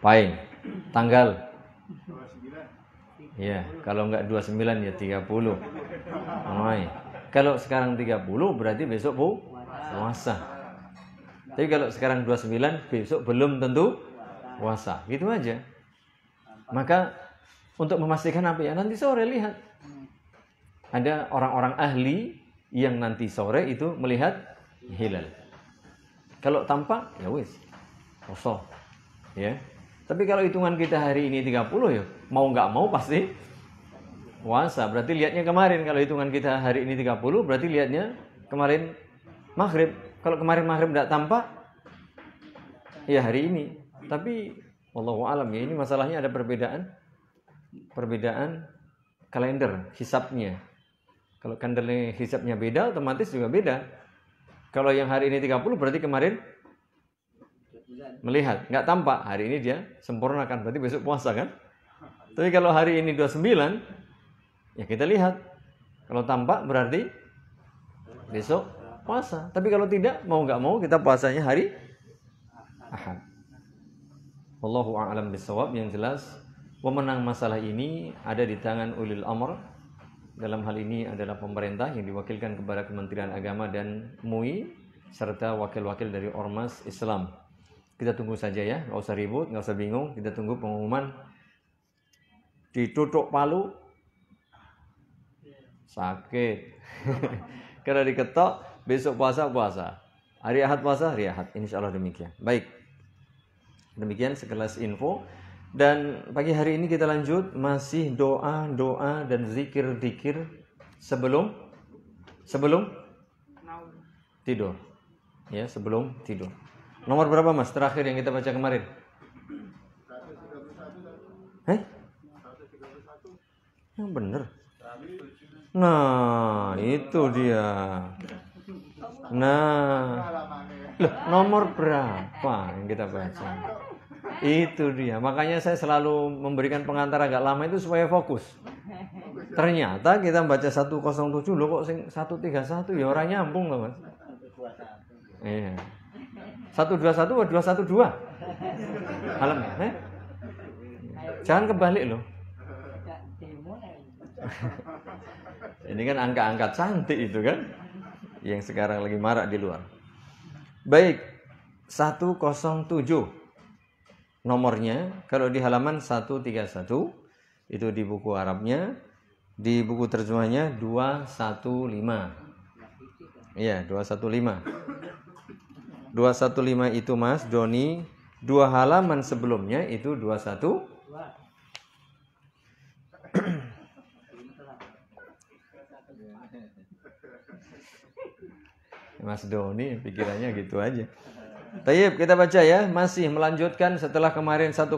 Pai. Tanggal? Iya, kalau enggak 29 ya 30. Pai. Kalau sekarang 30 berarti besok bu puasa. Tapi kalau sekarang 29 besok belum tentu puasa. Gitu aja. Maka untuk memastikan apa ya? Nanti sore lihat. Ada orang-orang ahli yang nanti sore itu melihat hilal. Kalau tampak ya wis kosong. Ya. Tapi kalau hitungan kita hari ini 30 ya, mau nggak mau pasti puasa. Berarti lihatnya kemarin kalau hitungan kita hari ini 30, berarti lihatnya kemarin maghrib. Kalau kemarin maghrib nggak tampak, ya hari ini. Tapi wallahu alam ya ini masalahnya ada perbedaan perbedaan kalender hisapnya. Kalau kalender hisapnya beda, otomatis juga beda. Kalau yang hari ini 30 berarti kemarin melihat, nggak tampak. Hari ini dia sempurnakan, berarti besok puasa kan? Tapi kalau hari ini 29, ya kita lihat. Kalau tampak berarti besok puasa. Tapi kalau tidak, mau nggak mau kita puasanya hari Ahad. Wallahu a'lam bisawab yang jelas pemenang masalah ini ada di tangan ulil amr dalam hal ini adalah pemerintah yang diwakilkan kepada Kementerian Agama dan MUI serta wakil-wakil dari ormas Islam. Kita tunggu saja ya, nggak usah ribut, nggak usah bingung. Kita tunggu pengumuman ditutup palu sakit. Karena diketok besok puasa puasa. Hari Ahad puasa hari Ahad. Insya Allah demikian. Baik. Demikian sekelas info. Dan pagi hari ini kita lanjut masih doa doa dan zikir zikir sebelum sebelum tidur ya sebelum tidur. Nomor berapa mas terakhir yang kita baca kemarin? Eh? Yang bener. Nah, itu dia. Nah, loh, nomor berapa yang kita baca? Itu dia. Makanya saya selalu memberikan pengantar agak lama itu supaya fokus. Ternyata kita baca 107 loh kok 131 ya orang nyambung loh mas. Iya satu dua satu dua satu dua malam ya eh? jangan kebalik loh ini kan angka-angka cantik itu kan yang sekarang lagi marak di luar baik 107 nomornya kalau di halaman 131 itu di buku Arabnya di buku terjemahnya 215 iya 215 215 itu Mas Doni dua halaman sebelumnya itu 21 Mas Doni pikirannya gitu aja. Tayyip kita baca ya, masih melanjutkan setelah kemarin 106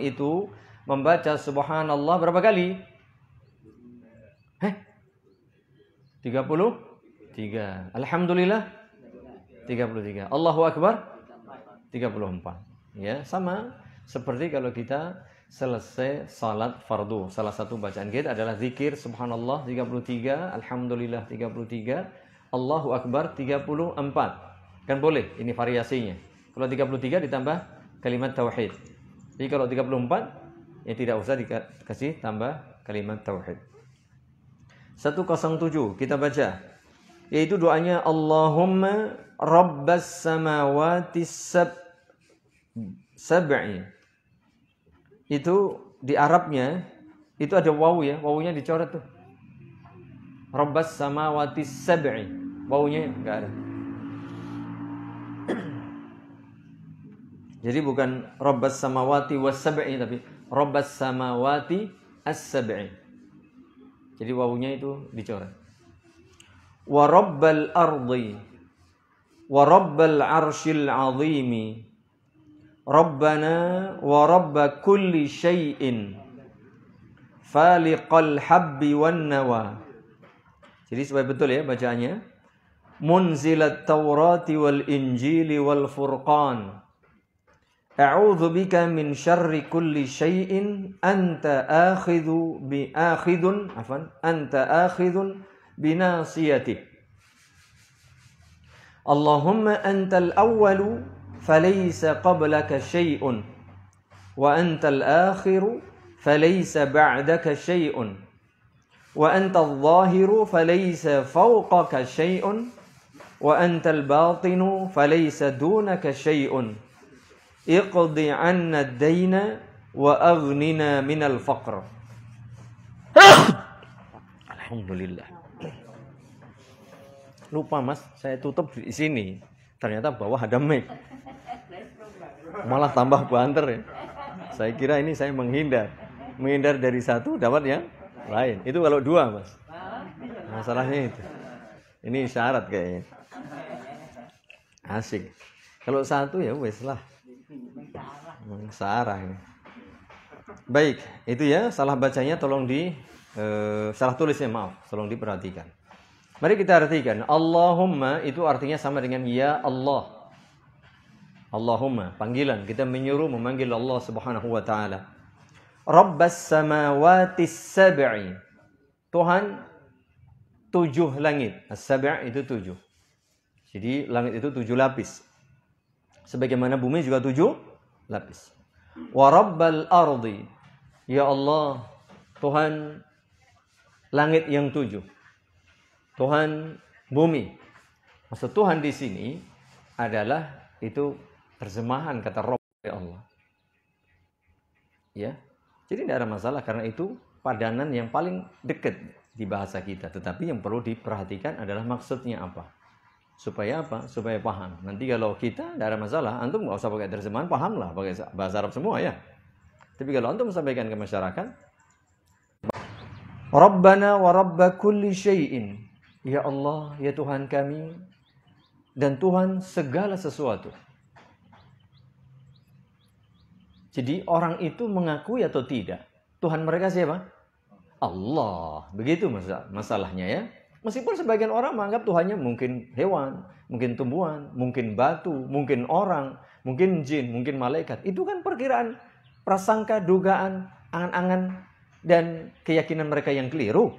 itu membaca subhanallah berapa kali? Heh? 33. Alhamdulillah 33. Allahu Akbar 34. Ya, sama seperti kalau kita selesai salat fardu. Salah satu bacaan kita adalah zikir subhanallah 33, alhamdulillah 33, Allahu akbar 34. Kan boleh ini variasinya. Kalau 33 ditambah kalimat tauhid. Jadi kalau 34 ya tidak usah dikasih tambah kalimat tauhid. 107 kita baca yaitu doanya Allahumma rabbas samawati sab sab'i itu di Arabnya itu ada wawu ya wawunya dicoret tuh rabbas samawati sab'i wawunya enggak ada jadi bukan rabbas samawati was sab'i tapi rabbas samawati as sab'i jadi wawunya itu dicoret ورب الأرض ورب العرش العظيم ربنا ورب كل شيء فالق الحب والنوى Jadi supaya betul ya bacaannya. Munzilat Taurati wal Injili wal Furqan. A'udzu bika min syarri kulli syai'in anta akhidhu bi akhidun afan anta akhidhun بناصيته اللهم أنت الأول فليس قبلك شيء وأنت الآخر فليس بعدك شيء وأنت الظاهر فليس فوقك شيء وأنت الباطن فليس دونك شيء اقض عنا الدين وأغننا من الفقر الحمد لله lupa mas saya tutup di sini ternyata bawah ada mic malah tambah banter ya saya kira ini saya menghindar menghindar dari satu dapat yang lain itu kalau dua mas masalahnya itu ini syarat kayaknya asik kalau satu ya wes lah sarah baik itu ya salah bacanya tolong di eh, salah tulisnya maaf tolong diperhatikan Mari kita artikan. Allahumma itu artinya sama dengan ya Allah. Allahumma panggilan kita menyuruh memanggil Allah Subhanahu wa taala. Rabbas samawati sab'i. Tuhan tujuh langit. As-sab' itu tujuh. Jadi langit itu tujuh lapis. Sebagaimana bumi juga tujuh lapis. Wa rabbal ardi. Ya Allah, Tuhan langit yang tujuh. Tuhan bumi. Maksud Tuhan di sini adalah itu terjemahan kata Rob dari ya Allah. Ya, jadi tidak ada masalah karena itu padanan yang paling dekat di bahasa kita. Tetapi yang perlu diperhatikan adalah maksudnya apa. Supaya apa? Supaya paham. Nanti kalau kita tidak ada masalah, antum nggak usah pakai terjemahan, pahamlah pakai bahasa Arab semua ya. Tapi kalau antum sampaikan ke masyarakat, Rabbana wa Rabba kulli syai'in Ya Allah, ya Tuhan kami, dan Tuhan segala sesuatu. Jadi orang itu mengakui atau tidak, Tuhan mereka siapa? Allah. Begitu masalahnya ya. Meskipun sebagian orang menganggap Tuhannya mungkin hewan, mungkin tumbuhan, mungkin batu, mungkin orang, mungkin jin, mungkin malaikat. Itu kan perkiraan, prasangka, dugaan, angan-angan, dan keyakinan mereka yang keliru.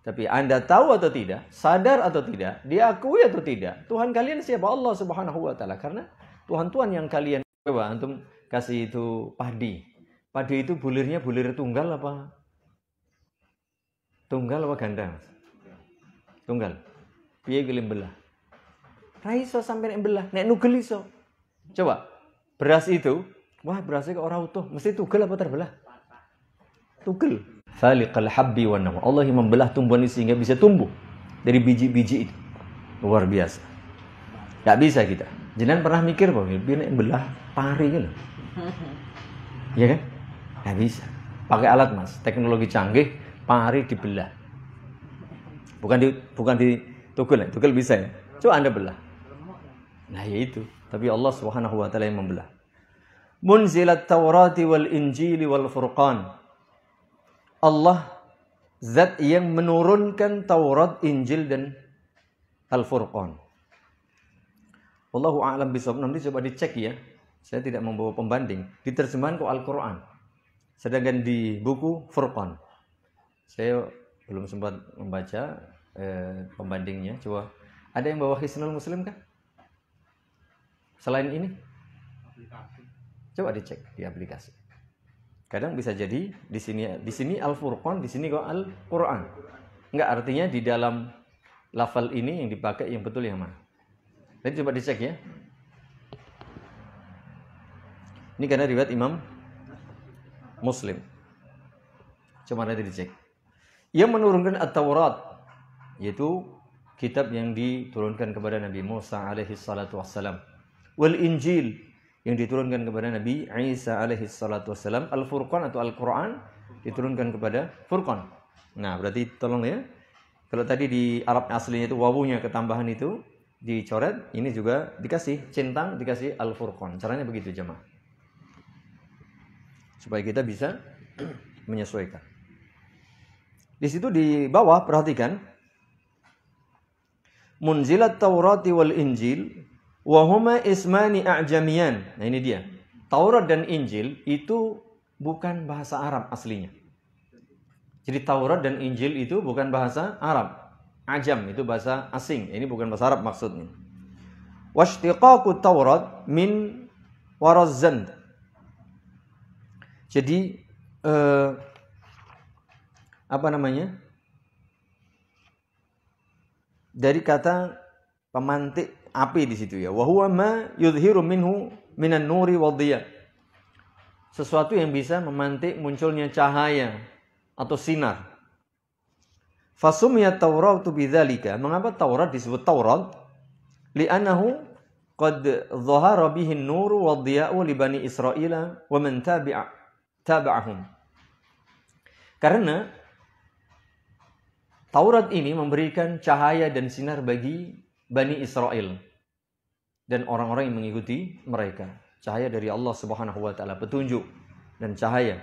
Tapi Anda tahu atau tidak, sadar atau tidak, diakui atau tidak, Tuhan kalian siapa Allah Subhanahu wa taala karena Tuhan-tuhan yang kalian coba antum kasih itu padi. Padi itu bulirnya bulir tunggal apa? Tunggal apa ganda, Tunggal. Piye gelem belah? Raiso sampai nek belah, nek nugel iso. Coba beras itu, wah berasnya ke orang utuh, mesti tugel apa terbelah? Tugel Faliqal habbi wa nawa. Allah yang membelah tumbuhan ini sehingga bisa tumbuh dari biji-biji itu. Luar biasa. Gak bisa kita. Jangan pernah mikir bahwa yang belah pari gitu. Iya kan? Gak bisa. Pakai alat mas, teknologi canggih, pari dibelah. Bukan di bukan di tukul, ya. tukul bisa ya. Coba anda belah. Nah ya itu. Tapi Allah Subhanahu Wa Taala yang membelah. Munzilat Taurati wal Injili wal Furqan Allah zat yang menurunkan Taurat, Injil dan Al-Furqan. Wallahu a'lam bishawab. Nanti coba dicek ya. Saya tidak membawa pembanding. Diterjemahkan ke Al-Qur'an. Sedangkan di buku Furqan. Saya belum sempat membaca eh, pembandingnya. Coba ada yang bawa Hisnul Muslim kah? Selain ini? Coba dicek di aplikasi. Kadang bisa jadi di sini di sini Al-Furqan, di sini kok Al-Qur'an. Enggak artinya di dalam lafal ini yang dipakai yang betul yang mana? nanti coba dicek ya. Ini karena riwayat Imam Muslim. Coba nanti dicek. Ia menurunkan At-Taurat yaitu kitab yang diturunkan kepada Nabi Musa alaihi salatu wassalam. Wal Injil yang diturunkan kepada Nabi Isa alaihi salatu wasallam Al-Furqan atau Al-Quran diturunkan kepada Furqan. Nah, berarti tolong ya. Kalau tadi di Arab aslinya itu wawunya ketambahan itu dicoret, ini juga dikasih centang, dikasih Al-Furqan. Caranya begitu jemaah. Supaya kita bisa menyesuaikan. Di situ di bawah perhatikan Munzilat Taurati wal Injil Wahuma ismani ajamian, Nah ini dia. Taurat dan Injil itu bukan bahasa Arab aslinya. Jadi Taurat dan Injil itu bukan bahasa Arab. Ajam itu bahasa asing. Ini bukan bahasa Arab maksudnya. Washtiqaku Taurat min warazzand. Jadi eh, apa namanya? Dari kata pemantik api di situ ya. Wahwa ma yudhiru minhu minan nuri wadhiya. Sesuatu yang bisa memantik munculnya cahaya atau sinar. Fasumiyat Taurat bidzalika. Mengapa Taurat disebut Taurat? Li'annahu qad dhahara bihi nuru nur li bani Israila wa man tabi'a tabi'ahum. Karena Taurat ini memberikan cahaya dan sinar bagi Bani Israel dan orang-orang yang mengikuti mereka. Cahaya dari Allah Subhanahu wa taala, petunjuk dan cahaya.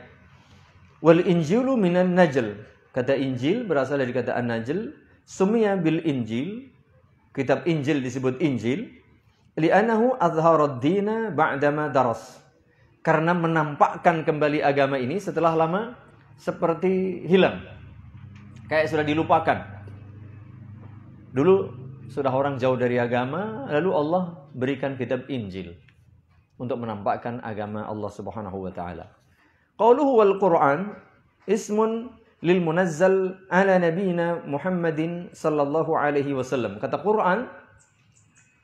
Wal Injilu minan Najl. Kata Injil berasal dari kata An-Najl, sumia bil Injil. Kitab Injil disebut Injil li'anahu azharad dina ba'dama daras. Karena menampakkan kembali agama ini setelah lama seperti hilang. Kayak sudah dilupakan. Dulu sudah orang jauh dari agama, lalu Allah berikan kitab Injil untuk menampakkan agama Allah Subhanahu wa taala. Qauluhu wal Qur'an ismun lil munazzal ala nabiyina Muhammadin sallallahu alaihi wasallam. Kata Quran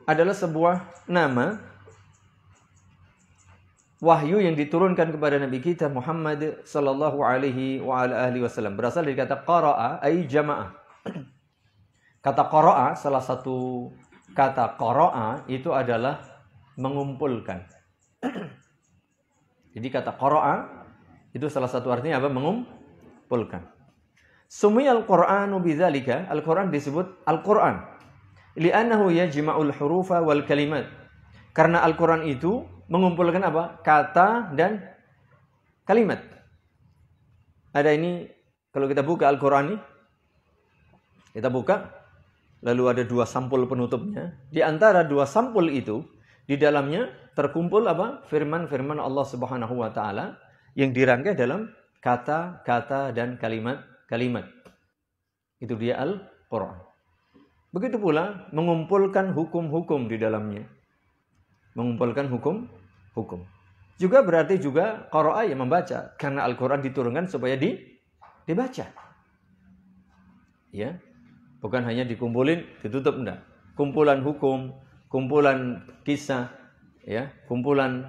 adalah sebuah nama wahyu yang diturunkan kepada nabi kita Muhammad sallallahu alaihi wa ala alihi wasallam. Berasal dari kata qara'a ay jama'ah. Kata koroa, salah satu kata koroa itu adalah mengumpulkan. Jadi kata koroa itu salah satu artinya apa? Mengumpulkan. Sumi al-Qur'anu bidzalika, Al-Qur'an disebut Al-Qur'an. ya yajma'ul hurufa wal kalimat. Karena Al-Qur'an itu mengumpulkan apa? Kata dan kalimat. Ada ini kalau kita buka Al-Qur'an ini kita buka lalu ada dua sampul penutupnya. Di antara dua sampul itu, di dalamnya terkumpul apa? Firman-firman Allah Subhanahu wa taala yang dirangkai dalam kata-kata dan kalimat-kalimat. Itu dia Al-Qur'an. Begitu pula mengumpulkan hukum-hukum di dalamnya. Mengumpulkan hukum-hukum. Juga berarti juga qara'a yang membaca karena Al-Qur'an diturunkan supaya di dibaca. Ya, Bukan hanya dikumpulin, ditutup enggak. Kumpulan hukum, kumpulan kisah, ya, kumpulan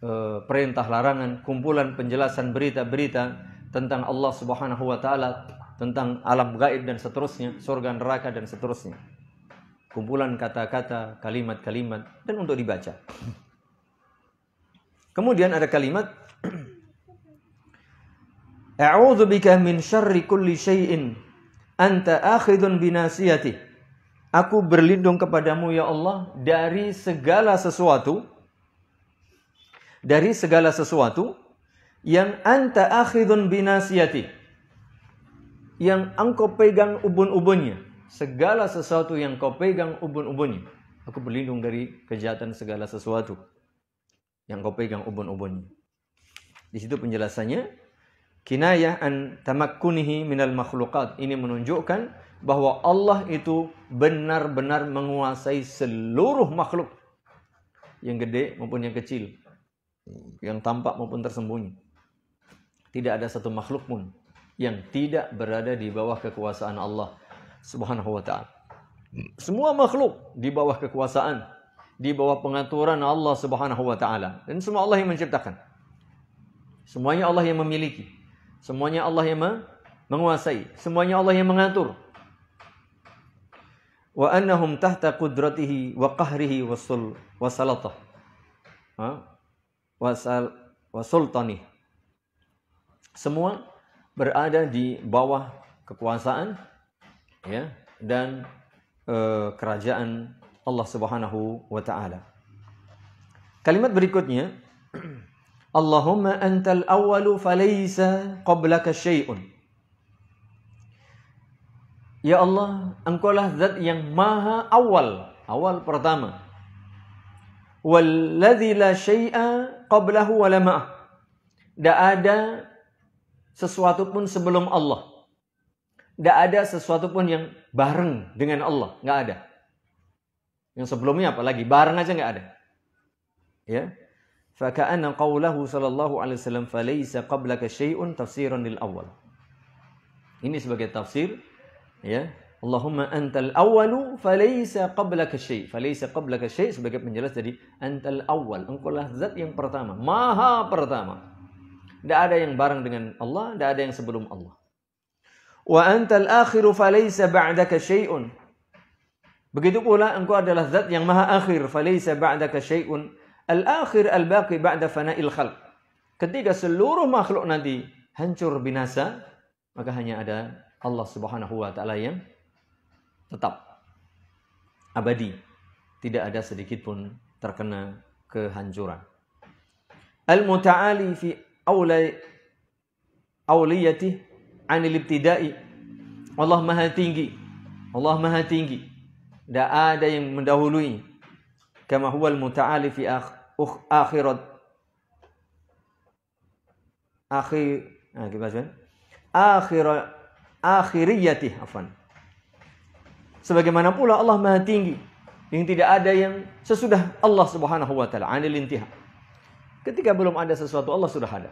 e, perintah larangan, kumpulan penjelasan berita-berita tentang Allah Subhanahu wa taala, tentang alam gaib dan seterusnya, surga neraka dan seterusnya. Kumpulan kata-kata, kalimat-kalimat dan untuk dibaca. Kemudian ada kalimat A'udzu bika min syarri kulli syai'in anta akhidun binasiyati. Aku berlindung kepadamu ya Allah dari segala sesuatu dari segala sesuatu yang anta akhidun binasiyati. Yang engkau pegang ubun-ubunnya. Segala sesuatu yang kau pegang ubun-ubunnya. Aku berlindung dari kejahatan segala sesuatu yang kau pegang ubun-ubunnya. Di situ penjelasannya kinayah an tamakkunihi minal makhlukat. Ini menunjukkan bahwa Allah itu benar-benar menguasai seluruh makhluk. Yang gede maupun yang kecil. Yang tampak maupun tersembunyi. Tidak ada satu makhluk pun yang tidak berada di bawah kekuasaan Allah Subhanahu wa taala. Semua makhluk di bawah kekuasaan, di bawah pengaturan Allah Subhanahu wa taala dan semua Allah yang menciptakan. Semuanya Allah yang memiliki. Semuanya Allah yang menguasai, semuanya Allah yang mengatur. Wa annahum tahta qudratihi wa qahrihi wasul wa sal, wa sultani. Semua berada di bawah kekuasaan ya dan eh, kerajaan Allah Subhanahu wa taala. Kalimat berikutnya Allahumma antal awwalu falaysa qablaka syai'un. Ya Allah, lah zat yang maha awal, awal pertama. Walladzi la syai'a qablahu wa la ma'ah. Tidak ada sesuatu pun sebelum Allah. Tidak ada sesuatu pun yang bareng dengan Allah. Nggak ada. Yang sebelumnya apalagi bareng aja nggak ada. Ya, فكأن قوله صلى الله alaihi wasallam فليس قبلك شيء تفسيرا للأول ini sebagai tafsir ya Allahumma antal awalu falaysa qablaka syai falaysa qablaka syai sebagai penjelas dari antal awal engkau lah zat yang pertama maha pertama tidak ada yang bareng dengan Allah tidak ada yang sebelum Allah wa antal akhiru falaysa ba'daka syai'un begitu pula engkau adalah zat yang maha akhir falaysa ba'daka syai'un Al-akhir al-baqi ba'da fana'il khalq. Ketika seluruh makhluk nanti hancur binasa, maka hanya ada Allah Subhanahu wa taala yang tetap abadi. Tidak ada sedikit pun terkena kehancuran. Al-muta'ali fi awliyati anil ibtida'i. Allah Maha Tinggi. Allah Maha Tinggi. Tidak ada yang mendahului kama huwa al-muta'ali fi akhirat akhir ah gimana sih? Akhir akhiriyati afan. Sebagaimana pula Allah Maha Tinggi yang tidak ada yang sesudah Allah Subhanahu wa taala anil intiha. Ketika belum ada sesuatu Allah sudah ada.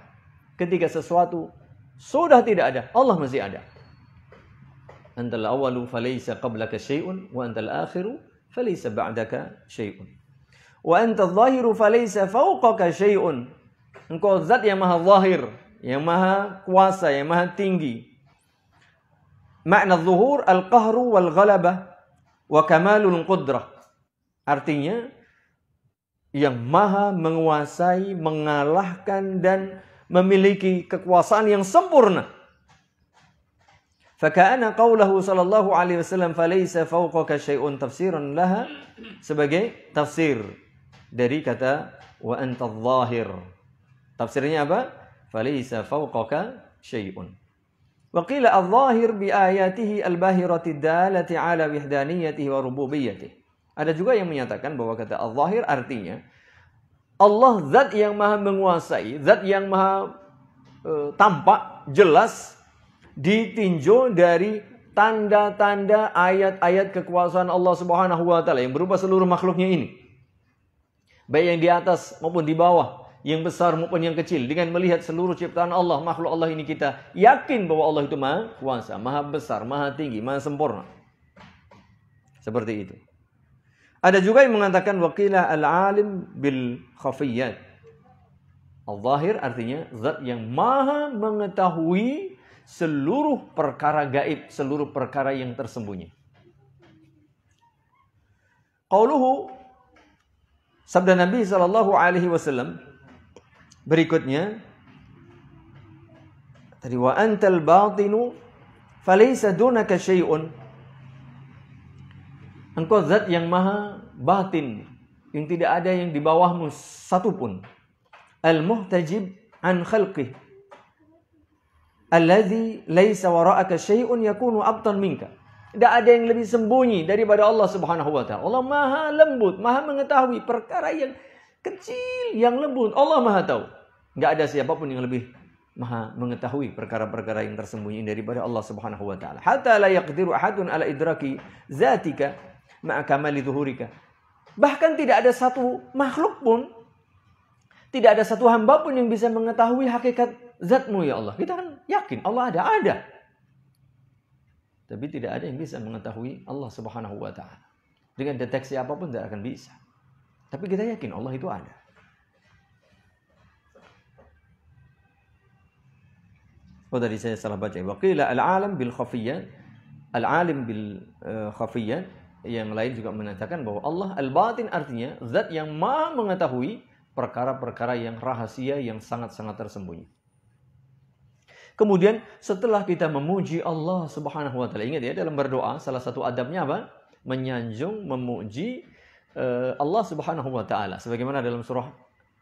Ketika sesuatu sudah tidak ada, Allah masih ada. Antal awalu falaysa qablaka syai'un wa antal akhiru falaysa ba'daka syai'un. Wa anta dhahiru falaysa fawqaka syai'un. Engkau zat yang maha zahir, yang maha kuasa, yang maha tinggi. Makna zuhur al-qahru wal ghalabah wa kamalul qudrah. Artinya yang maha menguasai, mengalahkan dan memiliki kekuasaan yang sempurna. Fakana qawlahu sallallahu alaihi wasallam falaysa fawqaka syai'un laha sebagai tafsir dari kata wa anta zahir. Tafsirnya apa? Falaisa fawqaka syai'un. Wa qila adh-dhahir bi ayatihi al-bahirati dalati ala wahdaniyatihi wa rububiyyatihi. Ada juga yang menyatakan bahwa kata adh-dhahir artinya Allah zat yang maha menguasai, zat yang maha e, tampak jelas ditinjau dari tanda-tanda ayat-ayat kekuasaan Allah Subhanahu wa taala yang berupa seluruh makhluknya ini. Baik yang di atas maupun di bawah. Yang besar maupun yang kecil. Dengan melihat seluruh ciptaan Allah, makhluk Allah ini kita. Yakin bahwa Allah itu maha kuasa, maha besar, maha tinggi, maha sempurna. Seperti itu. Ada juga yang mengatakan wakilah al-alim bil khafiyat. Al-zahir artinya zat yang maha mengetahui seluruh perkara gaib, seluruh perkara yang tersembunyi. Qauluhu Sabda Nabi Shallallahu Alaihi Wasallam berikutnya tadi wa antal batinu falaysa dunaka syai'un engkau zat yang maha batin yang tidak ada yang di bawahmu satu pun al muhtajib an khalqih alladhi laysa wara'aka syai'un yakunu abtan minka tidak ada yang lebih sembunyi daripada Allah Subhanahu wa taala. Allah Maha lembut, Maha mengetahui perkara yang kecil, yang lembut. Allah Maha tahu. Tidak ada siapapun yang lebih Maha mengetahui perkara-perkara yang tersembunyi daripada Allah Subhanahu wa taala. Hatta la yaqdiru ahadun ala idraki zatika ma'a kamali zuhurika. Bahkan tidak ada satu makhluk pun tidak ada satu hamba pun yang bisa mengetahui hakikat zatmu ya Allah. Kita kan yakin Allah ada, ada. Tapi tidak ada yang bisa mengetahui Allah Subhanahu wa taala. Dengan deteksi apapun tidak akan bisa. Tapi kita yakin Allah itu ada. Oh tadi saya salah baca. Waqila al-alam bil khafiyah. Al-alim bil eh, khafiyah. Yang lain juga mengatakan bahwa Allah al-batin artinya zat yang maha mengetahui perkara-perkara yang rahasia yang sangat-sangat tersembunyi. Kemudian setelah kita memuji Allah Subhanahu wa taala, ingat ya dalam berdoa salah satu adabnya apa? Menyanjung, memuji eh, Allah Subhanahu wa taala sebagaimana dalam surah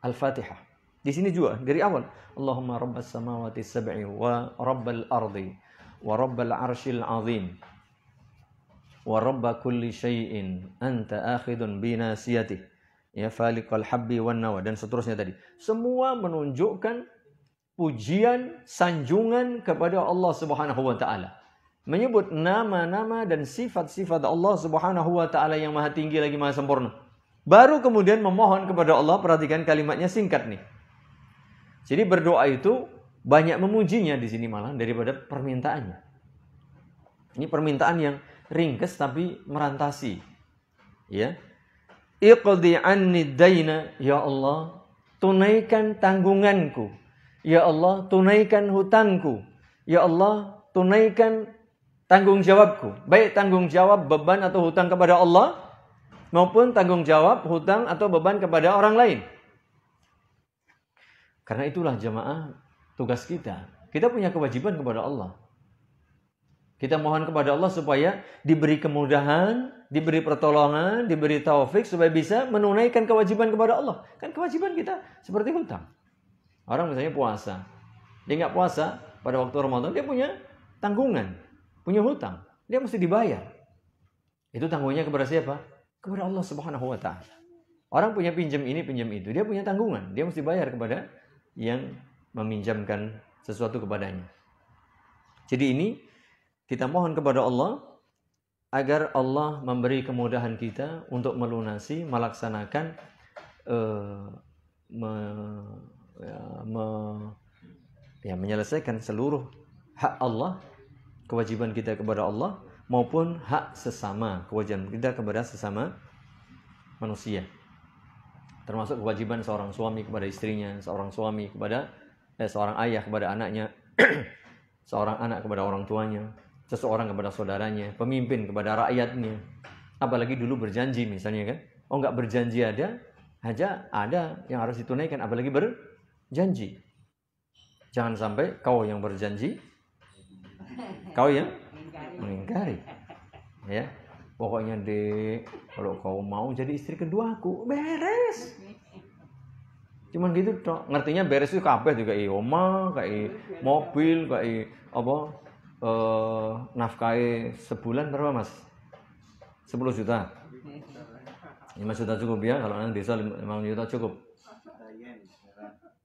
Al-Fatihah. Di sini juga dari awal, Allahumma rabbas samawati sab'i wa rabbal ardi wa rabbal arshil azim wa rabba kulli syai'in anta akhidun nasiyati ya falikal habbi wan nawa dan seterusnya tadi. Semua menunjukkan pujian, sanjungan kepada Allah Subhanahu wa taala. Menyebut nama-nama dan sifat-sifat Allah Subhanahu wa taala yang maha tinggi lagi maha sempurna. Baru kemudian memohon kepada Allah, perhatikan kalimatnya singkat nih. Jadi berdoa itu banyak memujinya di sini malah daripada permintaannya. Ini permintaan yang ringkas tapi merantasi. Ya. Iqdi anni daina ya Allah, tunaikan tanggunganku Ya Allah, tunaikan hutangku. Ya Allah, tunaikan tanggung jawabku. Baik tanggung jawab beban atau hutang kepada Allah maupun tanggung jawab hutang atau beban kepada orang lain. Karena itulah jemaah tugas kita. Kita punya kewajiban kepada Allah. Kita mohon kepada Allah supaya diberi kemudahan, diberi pertolongan, diberi taufik supaya bisa menunaikan kewajiban kepada Allah. Kan kewajiban kita seperti hutang. Orang misalnya puasa. Dia nggak puasa pada waktu Ramadan, dia punya tanggungan, punya hutang. Dia mesti dibayar. Itu tanggungnya kepada siapa? Kepada Allah Subhanahu wa taala. Orang punya pinjam ini, pinjam itu, dia punya tanggungan, dia mesti bayar kepada yang meminjamkan sesuatu kepadanya. Jadi ini kita mohon kepada Allah agar Allah memberi kemudahan kita untuk melunasi, melaksanakan, uh, me ya, me, ya menyelesaikan seluruh hak Allah, kewajiban kita kepada Allah maupun hak sesama, kewajiban kita kepada sesama manusia. Termasuk kewajiban seorang suami kepada istrinya, seorang suami kepada eh, seorang ayah kepada anaknya, seorang anak kepada orang tuanya, seseorang kepada saudaranya, pemimpin kepada rakyatnya. Apalagi dulu berjanji misalnya kan. Oh nggak berjanji ada, aja ada yang harus ditunaikan apalagi ber janji. Jangan sampai kau yang berjanji, kau yang mengingkari. Ya, pokoknya di kalau kau mau jadi istri kedua aku, beres. Cuman gitu toh, ngertinya beres itu kabeh juga i iya, oma, kayak iya, mobil, kayak iya, apa eh nafkahi sebulan berapa Mas? 10 juta. 5 juta cukup ya kalau nanti bisa 5 juta cukup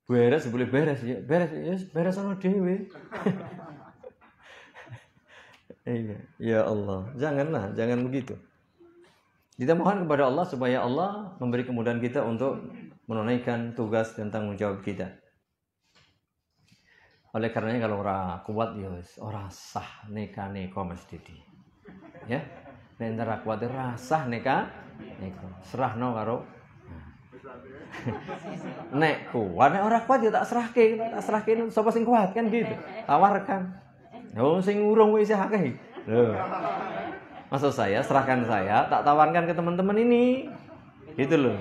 beres boleh beres ya beres ya beres sama dewi iya ya Allah janganlah jangan begitu kita mohon kepada Allah supaya Allah memberi kemudahan kita untuk menunaikan tugas dan tanggung jawab kita oleh karenanya kalau orang kuat ya orang sah neka neko mas Didi ya Nendara kuat rasah neka neko serah no karo Nek kuat, nek ora kuat ya tak serahke, tak serahke sapa sing kuat kan gitu. Tawarkan. Oh, sing urung wis sehat akeh. masuk saya serahkan saya, tak tawarkan ke teman-teman ini. Gitu loh.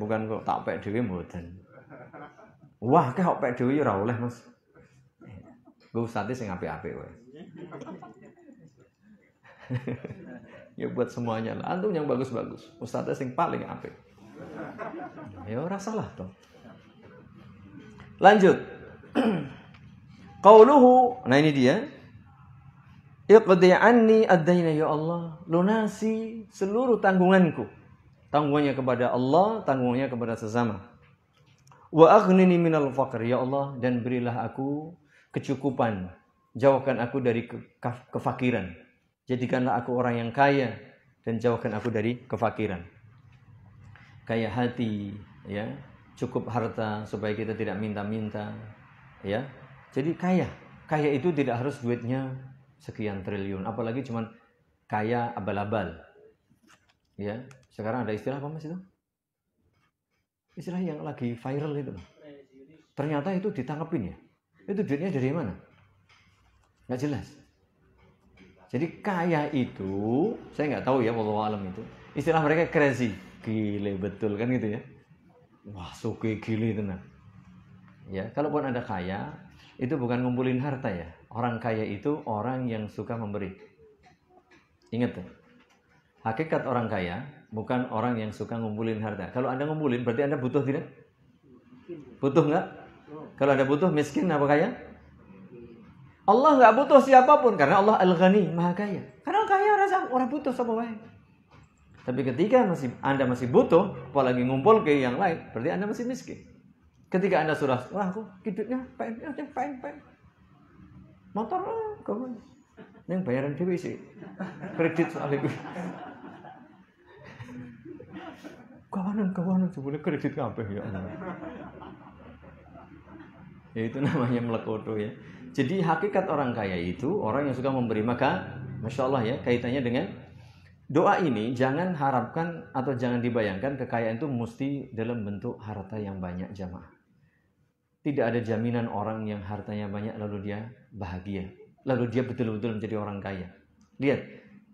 Bukan kok tak pek dhewe mboten. Wah, akeh kok pek dhewe ya ora oleh, Mas. Gue ustadz sing apik-apik kowe. ya buat semuanya lah. Antum yang bagus-bagus. Ustadznya sing paling apik. Ya rasalah salah Lanjut. Qauluhu, nah ini dia. Iqdi anni ad-daina ya Allah, lunasi seluruh tanggunganku. Tanggungannya kepada Allah, tanggungannya kepada sesama. Wa aghnini minal faqr ya Allah dan berilah aku kecukupan. Jauhkan aku dari ke kefakiran. Jadikanlah aku orang yang kaya dan jauhkan aku dari kefakiran kaya hati ya cukup harta supaya kita tidak minta-minta ya jadi kaya kaya itu tidak harus duitnya sekian triliun apalagi cuman kaya abal-abal ya sekarang ada istilah apa mas itu istilah yang lagi viral itu ternyata itu ditangkepin ya itu duitnya dari mana nggak jelas jadi kaya itu saya nggak tahu ya walau alam itu istilah mereka crazy gile betul kan gitu ya wah suke gile tenang ya kalaupun ada kaya itu bukan ngumpulin harta ya orang kaya itu orang yang suka memberi ingat tuh hakikat orang kaya bukan orang yang suka ngumpulin harta kalau anda ngumpulin berarti anda butuh tidak butuh nggak kalau anda butuh miskin apa kaya Allah nggak butuh siapapun karena Allah al-ghani maha kaya karena kaya orang orang butuh sama baik tapi ketika masih Anda masih butuh, apalagi ngumpul ke yang lain, berarti Anda masih miskin. Ketika Anda sudah, wah aku hidupnya pengen, ya, pengen, pengen. Motor lah, kamu. Yang bayaran dewi sih. Kredit soalnya gue. Kawanan, kawanan, sebenarnya kredit apa ya Ya itu namanya melekoto ya. Jadi hakikat orang kaya itu orang yang suka memberi maka Masya Allah ya kaitannya dengan Doa ini jangan harapkan atau jangan dibayangkan kekayaan itu mesti dalam bentuk harta yang banyak jamaah. Tidak ada jaminan orang yang hartanya banyak lalu dia bahagia. Lalu dia betul-betul menjadi orang kaya. Lihat,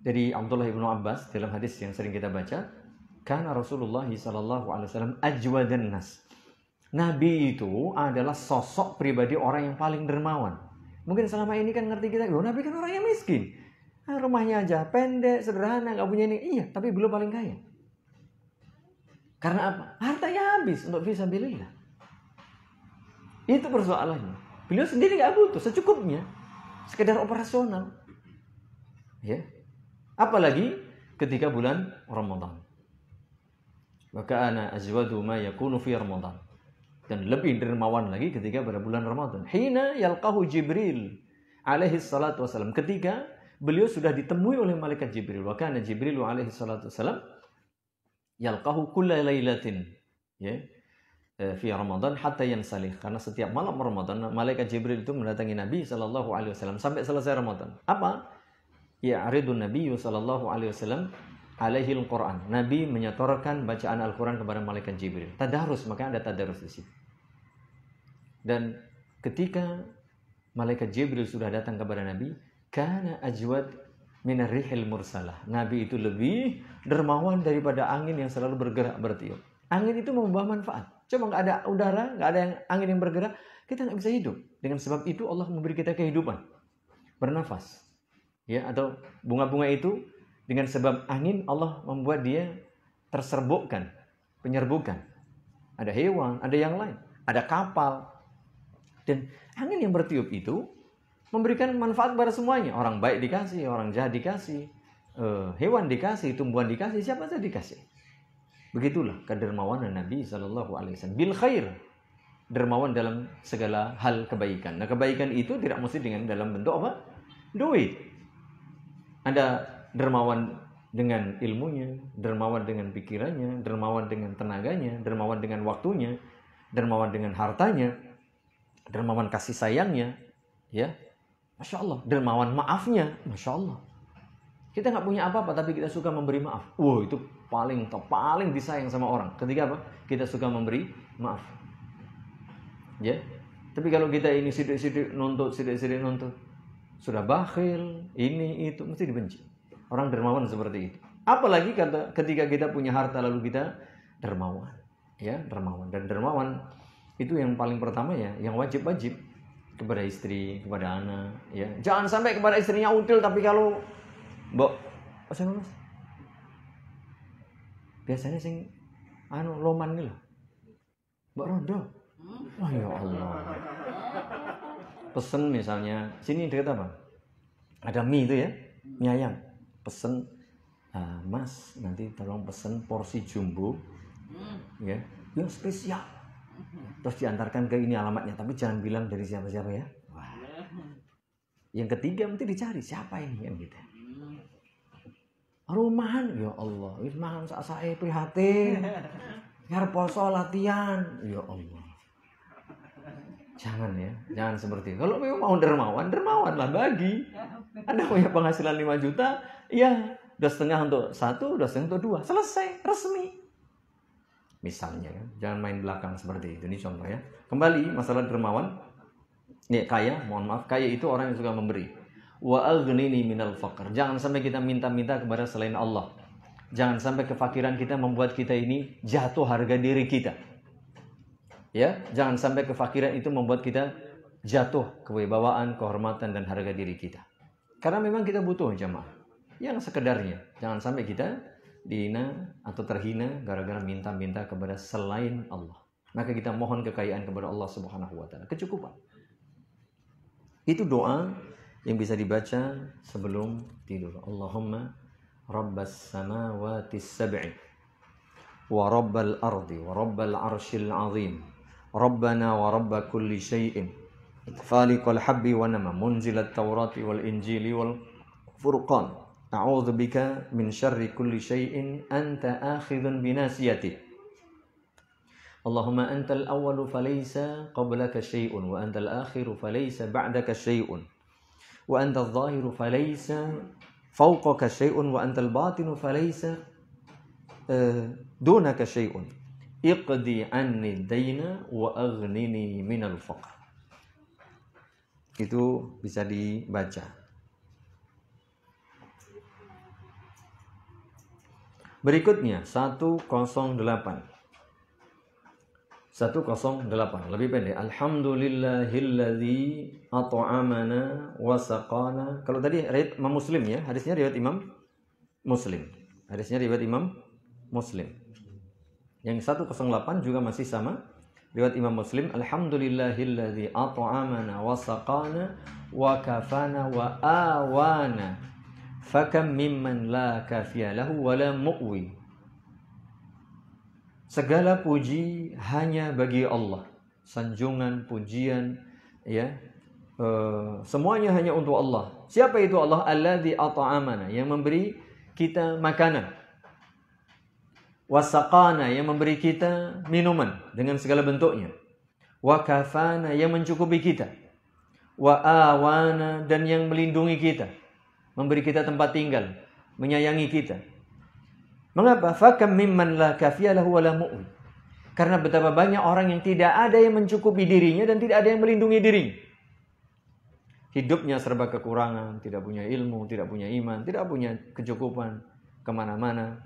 dari Abdullah ibnu Abbas dalam hadis yang sering kita baca, karena Rasulullah SAW Alaihi Wasallam ajwadan nas. Nabi itu adalah sosok pribadi orang yang paling dermawan. Mungkin selama ini kan ngerti kita, loh Nabi kan orang yang miskin. Nah, rumahnya aja pendek, sederhana, nggak punya ini. Iya, tapi belum paling kaya. Karena apa? Hartanya habis untuk visa bilillah. Itu persoalannya. Beliau sendiri nggak butuh, secukupnya. Sekedar operasional. Ya. Apalagi ketika bulan Ramadan. Maka ana azwadu ma yakunu fi Ramadan. Dan lebih dermawan lagi ketika pada bulan Ramadan. Hina yalqahu Jibril alaihi salatu wasalam. Ketika beliau sudah ditemui oleh malaikat Jibril. Wakana Jibril alaihi salatu wasalam yalqahu kulla lailatin ya eh, fi Ramadan hatta yansalih karena setiap malam Ramadan malaikat Jibril itu mendatangi Nabi sallallahu alaihi wasallam sampai selesai Ramadan. Apa? Ya aridun Nabi sallallahu alaihi wasallam alaihi Al-Quran. Nabi menyetorkan bacaan Al-Quran kepada malaikat Jibril. Tadarus, maka ada tadarus di situ. Dan ketika malaikat Jibril sudah datang kepada Nabi, karena ajwad minarihil mursalah. Nabi itu lebih dermawan daripada angin yang selalu bergerak bertiup. Angin itu membawa manfaat. Coba nggak ada udara, nggak ada yang angin yang bergerak, kita nggak bisa hidup. Dengan sebab itu Allah memberi kita kehidupan, bernafas, ya atau bunga-bunga itu dengan sebab angin Allah membuat dia terserbukkan, penyerbukan. Ada hewan, ada yang lain, ada kapal. Dan angin yang bertiup itu memberikan manfaat kepada semuanya. Orang baik dikasih, orang jahat dikasih, eh, hewan dikasih, tumbuhan dikasih, siapa saja dikasih. Begitulah kedermawanan Nabi Shallallahu Alaihi Wasallam. Bil khair, dermawan dalam segala hal kebaikan. Nah kebaikan itu tidak mesti dengan dalam bentuk apa? Duit. Anda dermawan dengan ilmunya, dermawan dengan pikirannya, dermawan dengan tenaganya, dermawan dengan waktunya, dermawan dengan hartanya, dermawan kasih sayangnya, ya Masya Allah. Dermawan maafnya, Masya Allah. Kita nggak punya apa-apa tapi kita suka memberi maaf. Wow itu paling top, paling disayang sama orang. Ketika apa? Kita suka memberi maaf. Ya. Tapi kalau kita ini sidik-sidik nonton sidik-sidik nonton sudah bakhil, ini itu mesti dibenci. Orang dermawan seperti itu. Apalagi kata ketika kita punya harta lalu kita dermawan, ya dermawan dan dermawan itu yang paling pertama ya, yang wajib-wajib kepada istri, kepada anak, ya. Jangan sampai kepada istrinya util tapi kalau Mbok, apa sih Mas? Biasanya sing anu loman gitu loh. Mbok Rondo. Wah hmm? oh, ya Allah. Pesen misalnya, sini deket apa? Ada mie itu ya, mie ayam. Pesen uh, Mas, nanti tolong pesen porsi jumbo. Hmm. Ya, yang spesial terus diantarkan ke ini alamatnya tapi jangan bilang dari siapa-siapa ya Wah. yang ketiga mesti dicari siapa ini yang kita gitu. rumahan ya Allah rumahan saat saya prihatin nyar poso latihan ya Allah jangan ya jangan seperti itu kalau memang mau dermawan dermawan lah bagi ada punya penghasilan 5 juta ya udah setengah untuk satu udah setengah untuk dua selesai resmi misalnya ya. jangan main belakang seperti itu ini contoh ya kembali masalah dermawan ya kaya mohon maaf kaya itu orang yang suka memberi wa aghnini minal fakir. jangan sampai kita minta-minta kepada selain Allah jangan sampai kefakiran kita membuat kita ini jatuh harga diri kita ya jangan sampai kefakiran itu membuat kita jatuh kewibawaan kehormatan dan harga diri kita karena memang kita butuh jemaah yang sekedarnya jangan sampai kita dihina atau terhina gara-gara minta-minta kepada selain Allah. Maka kita mohon kekayaan kepada Allah Subhanahu wa taala, kecukupan. Itu doa yang bisa dibaca sebelum tidur. Allahumma rabbas samawati sab'i wa rabbal ardi wa rabbal arshil azim. Rabbana wa rabb kulli syai'in. Faliqal habbi wa nama munzilat tawrati wal injili wal furqan. أعوذ بك من شر كل شيء أنت آخذ بناسيتي اللهم أنت الأول فليس قبلك شيء وأنت الآخر فليس بعدك شيء وأنت الظاهر فليس فوقك شيء وأنت الباطن فليس آه، دونك شيء اقضي عني الدين وأغنني من الفقر itu bisa dibaca Berikutnya 108. 108 lebih pendek. Alhamdulillahilladzi at'amana wa saqana. Kalau tadi riwayat Muslim ya, hadisnya riwayat Imam Muslim. Hadisnya riwayat Imam Muslim. Yang 108 juga masih sama riwayat Imam Muslim. Alhamdulillahilladzi at'amana wa saqana wa kafana wa awana fakam mimman la kafi'alahu, lahu wa mu'wi segala puji hanya bagi Allah sanjungan pujian ya uh, semuanya hanya untuk Allah siapa itu Allah alladzi ata'amana. yang memberi kita makanan wasaqana yang memberi kita minuman dengan segala bentuknya wa kafana yang mencukupi kita wa awana dan yang melindungi kita memberi kita tempat tinggal, menyayangi kita. Mengapa? Fakam mimman la kafiyalahu wa la mu'un. Karena betapa banyak orang yang tidak ada yang mencukupi dirinya dan tidak ada yang melindungi dirinya. Hidupnya serba kekurangan, tidak punya ilmu, tidak punya iman, tidak punya kecukupan kemana-mana.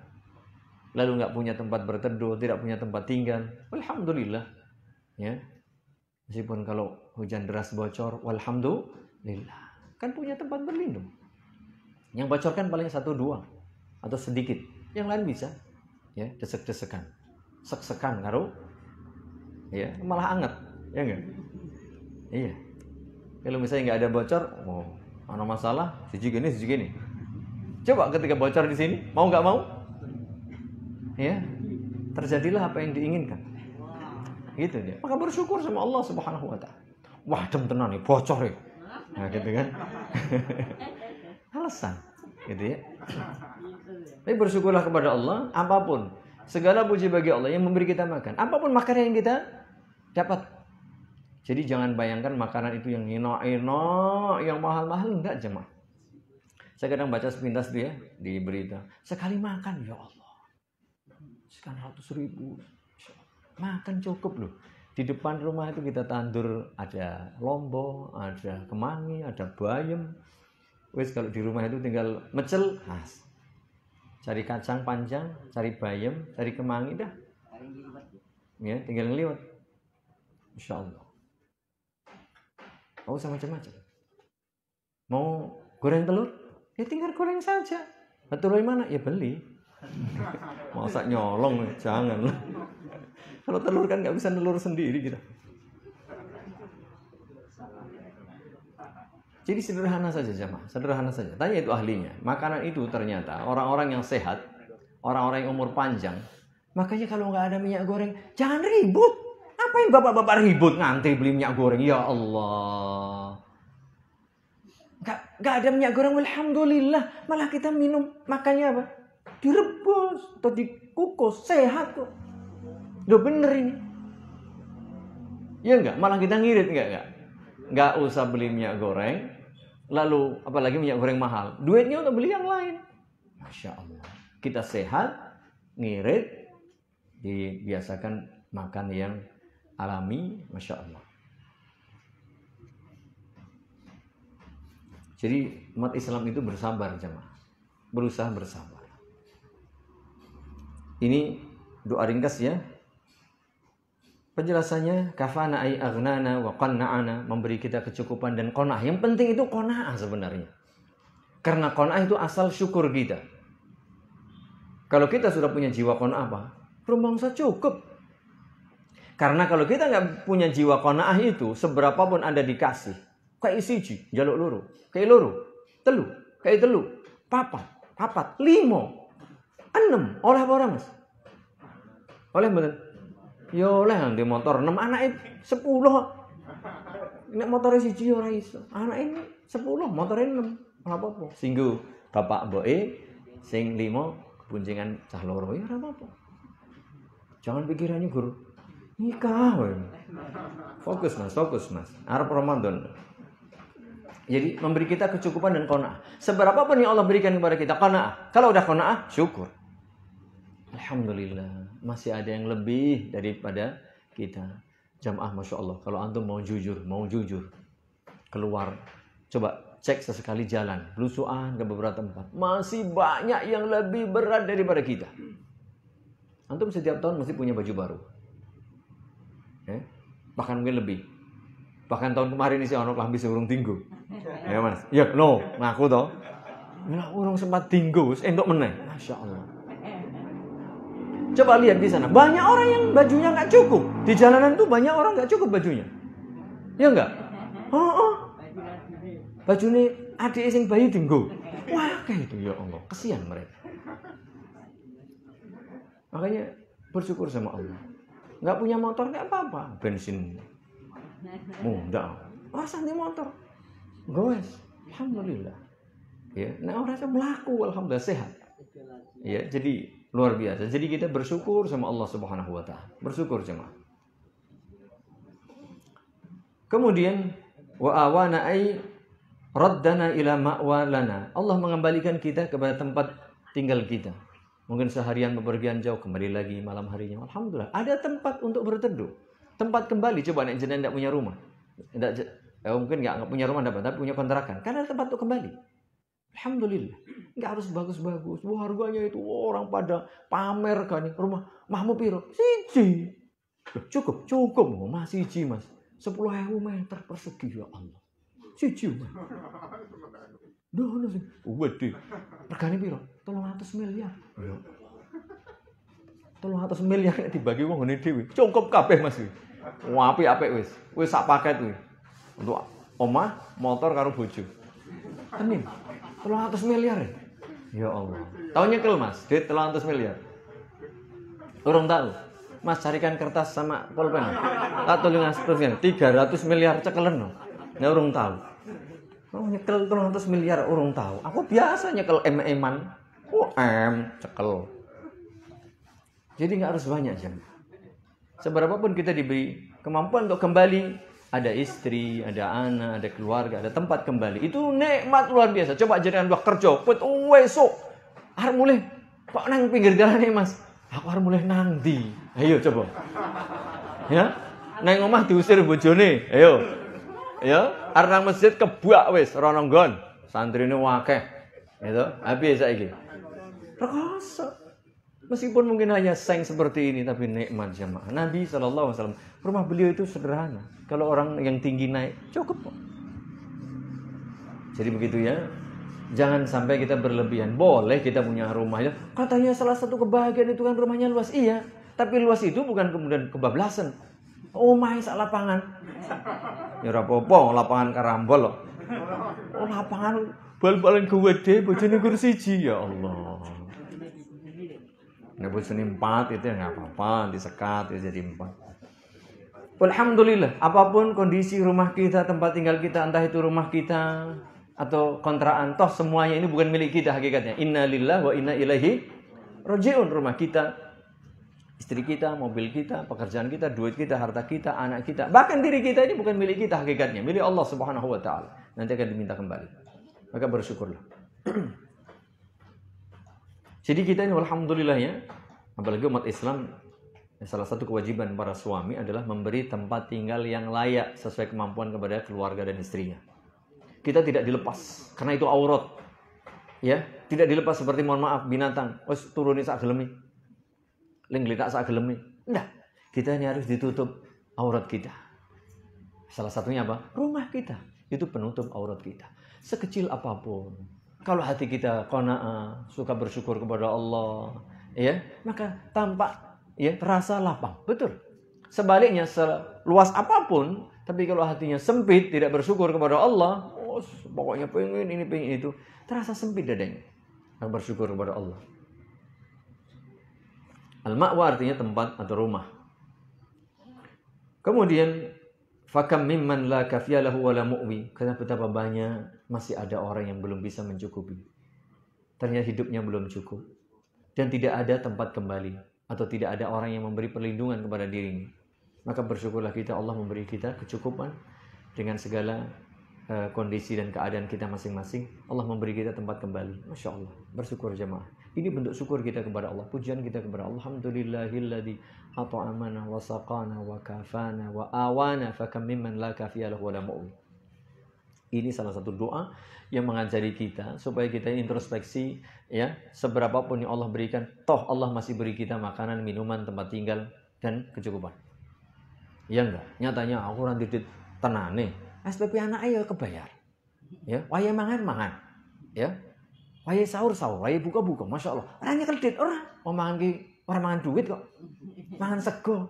Lalu nggak punya tempat berteduh, tidak punya tempat tinggal. Alhamdulillah. Ya. Meskipun kalau hujan deras bocor, walhamdulillah. Kan punya tempat berlindung. Yang bocorkan paling satu dua atau sedikit. Yang lain bisa ya desek-desekan. Sek-sekan ngaruh ya malah anget, ya enggak? Iya. Kalau misalnya nggak ada bocor, oh, mana masalah, sejuk ini, sejuk ini. Coba ketika bocor di sini, mau nggak mau? Ya, terjadilah apa yang diinginkan. Gitu dia. Maka bersyukur sama Allah Subhanahu wa taala. Wah, dem tenan nih, bocor ya. Nah, gitu kan. alasan gitu ya tapi bersyukurlah kepada Allah apapun segala puji bagi Allah yang memberi kita makan apapun makanan yang kita dapat jadi jangan bayangkan makanan itu yang enak-enak yang mahal-mahal enggak jemaah saya kadang baca sepintas dia di berita sekali makan ya Allah sekian ratus ribu makan cukup loh di depan rumah itu kita tandur ada lombok, ada kemangi, ada bayam, Wes kalau di rumah itu tinggal mecel khas cari kacang panjang cari bayam cari kemangi dah ya tinggal ngeliwat insya Allah mau sama macam-macam mau goreng telur ya tinggal goreng saja dari mana ya beli masa nyolong jangan kalau telur kan nggak bisa telur sendiri gitu Jadi sederhana saja jemaah, sederhana saja. Tanya itu ahlinya. Makanan itu ternyata orang-orang yang sehat, orang-orang yang umur panjang. Makanya kalau nggak ada minyak goreng, jangan ribut. Apa yang bapak-bapak ribut ngantri beli minyak goreng? Ya Allah. Gak, gak ada minyak goreng, alhamdulillah. Malah kita minum, makanya apa? Direbus atau dikukus, sehat kok. Udah bener ini. Ya enggak, malah kita ngirit enggak enggak. Enggak usah beli minyak goreng, Lalu apalagi minyak goreng mahal. Duitnya untuk beli yang lain. Masya Allah. Kita sehat, ngirit, dibiasakan makan yang alami. Masya Allah. Jadi umat Islam itu bersabar jemaah. Berusaha bersabar. Ini doa ringkas ya Penjelasannya kafana ay agnana wa qanna'ana memberi kita kecukupan dan qanah. Yang penting itu qanah sebenarnya. Karena qanah itu asal syukur kita. Kalau kita sudah punya jiwa qanah apa? Rumangsa cukup. Karena kalau kita nggak punya jiwa qanah itu, seberapa pun Anda dikasih, kayak siji, jaluk luru, kayak luru, telu, kayak telu, papat, papat, limo, enam, oleh orang mas. Oleh benar. Yo oleh di motor 6 anak 10. Nek motore siji Rais, iso. ini 10, motor 6. enam apa-apa. Singgu bapak boe sing limo kebuncingan cah loro ya apa-apa. Jangan pikirannya guru. Nikah. We. Fokus Mas, fokus Mas. Arab Ramadan. Jadi memberi kita kecukupan dan kona. Seberapa pun yang Allah berikan kepada kita kona. Kalau udah kona, syukur. Alhamdulillah masih ada yang lebih daripada kita jamaah masya Allah kalau antum mau jujur mau jujur keluar coba cek sesekali jalan belusuan ke beberapa tempat masih banyak yang lebih berat daripada kita antum setiap tahun mesti punya baju baru eh? bahkan mungkin lebih bahkan tahun kemarin sih orang lambis seurung tinggu ya mas ya no ngaku toh nah, orang sempat tinggu endok meneng. masya Allah Coba lihat di sana, banyak orang yang bajunya nggak cukup. Di jalanan tuh banyak orang nggak cukup bajunya. Ya nggak? Oh, oh. Baju ini adik sing bayi tinggu. Wah, kayak itu ya Allah, kesian mereka. Makanya bersyukur sama Allah. Nggak punya motor nggak apa-apa, bensin. Oh, enggak. di motor. Goes. Alhamdulillah. Ya, nah orangnya melaku alhamdulillah sehat. Ya, jadi luar biasa. Jadi kita bersyukur sama Allah Subhanahu wa taala. Bersyukur jemaah. Kemudian wa awana ai raddana ila ma'walana. Allah mengembalikan kita kepada tempat tinggal kita. Mungkin seharian bepergian jauh kembali lagi malam harinya. Alhamdulillah, ada tempat untuk berteduh. Tempat kembali coba naik jenengan tidak punya rumah. Tidak, eh, mungkin nggak punya rumah dapat, tapi punya kontrakan. Karena ada tempat untuk kembali. Alhamdulillah. Nggak harus bagus-bagus. Wah harganya itu Wah, orang pada pamer kan. Rumah mahmu piro? Siji. Cukup, cukup. Mas siji mas. 10 ewu meter persegi ya Allah. Siji mas. Duh, duh, wedi. Regane piro? 300 miliar. Ya. 300 miliar dibagi wong ngene dhewe. Cukup kabeh Mas. ya apik wis. Wis sak paket kuwi. Untuk omah, motor karo bojo. Tenim. 300 miliar ya? ya? Allah. Tahu nyekel mas, duit 300 miliar. Urung tahu. Mas carikan kertas sama pulpen. Tak tulis seterusnya 300 miliar cekelen. ya urung tahu. Oh nyekel 300 miliar urung tahu. Aku biasa nyekel em-eman. Oh em cekel. Jadi nggak harus banyak jam. Seberapapun kita diberi kemampuan untuk kembali ada istri, ada anak, ada keluarga, ada tempat kembali. Itu nikmat luar biasa. Coba jaringan dua kerja, put so Har mulih. Pak nang pinggir jalan nih mas. Aku harus mulai nang di. Ayo coba. Ya, nang omah diusir bojone. Ayo. Ya, arep nang masjid kebuak wis rononggon. Santrine wakeh. Itu Habis saiki. Rekoso. Meskipun mungkin hanya seng seperti ini, tapi nikmat jamaah. Nabi SAW, rumah beliau itu sederhana. Kalau orang yang tinggi naik, cukup Jadi begitu ya, jangan sampai kita berlebihan. Boleh kita punya rumah ya Katanya salah satu kebahagiaan itu kan rumahnya luas. Iya, tapi luas itu bukan kemudian kebablasan. Oh my, sak lapangan. Ya rapopo, lapangan karambol loh. Oh lapangan bal-balan gede bojone kursi siji ya Allah. Ngebusin empat itu ya nggak apa-apa, disekat itu ya jadi empat. Alhamdulillah, apapun kondisi rumah kita, tempat tinggal kita, entah itu rumah kita atau kontrakan, toh semuanya ini bukan milik kita hakikatnya. Inna lillah wa inna ilahi rojiun rumah kita, istri kita, mobil kita, pekerjaan kita, duit kita, harta kita, anak kita, bahkan diri kita ini bukan milik kita hakikatnya, milik Allah Subhanahu wa taala. Nanti akan diminta kembali. Maka bersyukurlah. Jadi kita ini alhamdulillah ya, apalagi umat Islam salah satu kewajiban para suami adalah memberi tempat tinggal yang layak sesuai kemampuan kepada keluarga dan istrinya. Kita tidak dilepas karena itu aurat. Ya, tidak dilepas seperti mohon maaf binatang, wis turunin sak gelemi. Ling tak sak gelemi. Nah, kita ini harus ditutup aurat kita. Salah satunya apa? Rumah kita. Itu penutup aurat kita. Sekecil apapun, kalau hati kita qanaah, eh, suka bersyukur kepada Allah, ya, maka tampak ya terasa lapang. Betul. Sebaliknya seluas apapun, tapi kalau hatinya sempit, tidak bersyukur kepada Allah, oh, pokoknya pengen ini pengen itu, terasa sempit dadanya. Yang bersyukur kepada Allah. Al-ma'wa artinya tempat atau rumah. Kemudian fakam mimman la kafiyalahu wala mu'wi. Karena betapa banyak masih ada orang yang belum bisa mencukupi. Ternyata hidupnya belum cukup. Dan tidak ada tempat kembali. Atau tidak ada orang yang memberi perlindungan kepada dirinya. Maka bersyukurlah kita Allah memberi kita kecukupan dengan segala eh, kondisi dan keadaan kita masing-masing. Allah memberi kita tempat kembali. Masya Allah. Bersyukur jemaah. Ini bentuk syukur kita kepada Allah, pujian kita kepada Allah. Alhamdulillahilladzi ato'amana wa saqana wa kafana wa awana fakam mimman la kafiyalahu wa la mu'min. Ini salah satu doa yang mengajari kita supaya kita introspeksi ya seberapa pun yang Allah berikan, toh Allah masih beri kita makanan, minuman, tempat tinggal dan kecukupan. Ya enggak, nyatanya aku duit titit tenane. SPP anak ayo kebayar. Ya, waya mangan mangan. Ya. Waya sahur sahur, waya buka buka, masya Allah. Orangnya kredit orang, mau mangan ki, orang mangan duit kok. Mangan sego.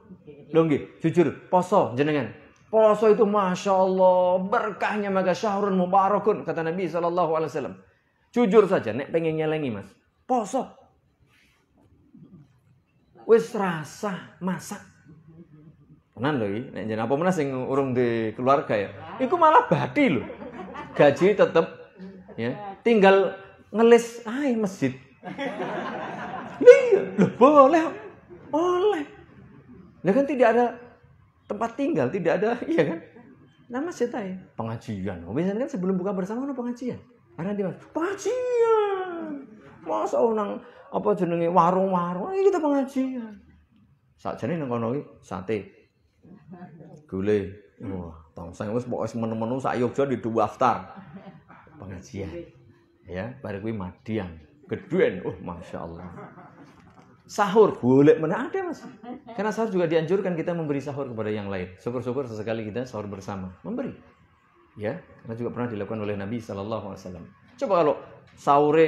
Lo jujur, poso jenengan Puasa itu masya Allah berkahnya maka syahrun mubarakun kata Nabi saw. Jujur saja, nek pengen nyelengi mas, poso. Wis rasa masak. Tenan loh, nek jeneng apa mana sing urung di keluarga ya. Iku malah badi loh. Gaji tetap ya. Tinggal ngelis ai masjid. Iya, loh boleh. Boleh. Nah kan tidak ada tempat tinggal tidak ada iya kan nama setai ya? pengajian biasanya kan sebelum buka bersama no kan pengajian karena dia pengajian masa orang apa jenenge warung-warung ini kita pengajian saat jadi nengkono sate gule wah tong saya wes pokoknya menu-menu saya yuk jadi dua aftar pengajian ya baru gue madian keduen oh masya Allah sahur boleh mana ada mas karena sahur juga dianjurkan kita memberi sahur kepada yang lain syukur-syukur sesekali kita sahur bersama memberi ya karena juga pernah dilakukan oleh Nabi Shallallahu Alaihi Wasallam coba kalau sahure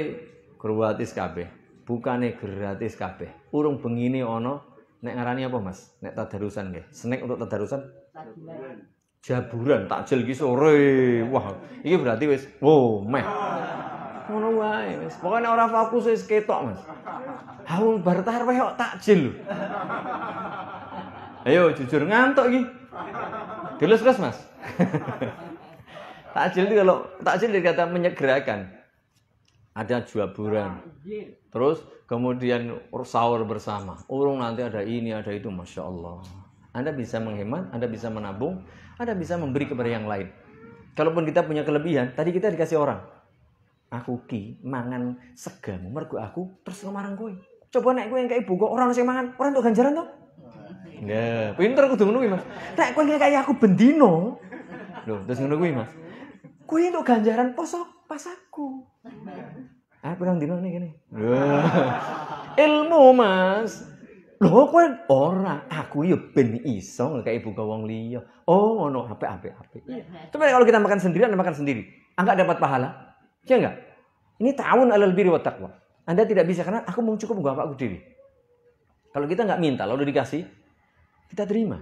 gratis kabeh bukane gratis kabeh urung begini ono nek ngarani apa mas nek tadarusan gak snack untuk tadarusan jaburan takjil gitu sore wah ini berarti wes, wow oh, meh ngono wae wis. Pokoke ora fokus wis ketok, Mas. aku bertaruh, bar tarwe kok takjil Ayo jujur ngantuk iki. dilus terus, Mas. takjil itu kalau takjil dikata menyegerakan. Ada juaburan. Terus kemudian sahur bersama. Urung nanti ada ini, ada itu, masya Allah. Anda bisa menghemat, Anda bisa menabung, Anda bisa memberi kepada yang lain. Kalaupun kita punya kelebihan, tadi kita dikasih orang aku ki mangan segamu mergo aku terus marang kowe. Coba nek kowe kayak ibu kok ora ono sing mangan, ora tuh ganjaran to? Nah, pinter kudu ngono kuwi, Mas. Nek kowe kayak aku bendino, lho terus ngono kuwi, Mas. Kowe itu ganjaran poso pas aku. Ah, kurang dino nih kene. Ilmu, Mas. loh kowe ora, aku ya ben iso kayak ibu wong liya. Oh, ngono apik-apik apik. Iya, Coba kalau kita makan sendiri, Anda makan sendiri. Enggak dapat pahala. Ya enggak? Ini tahun alal birri wa taqwa. Anda tidak bisa karena aku mau cukup gua aku diri. Kalau kita nggak minta lalu dikasih, kita terima.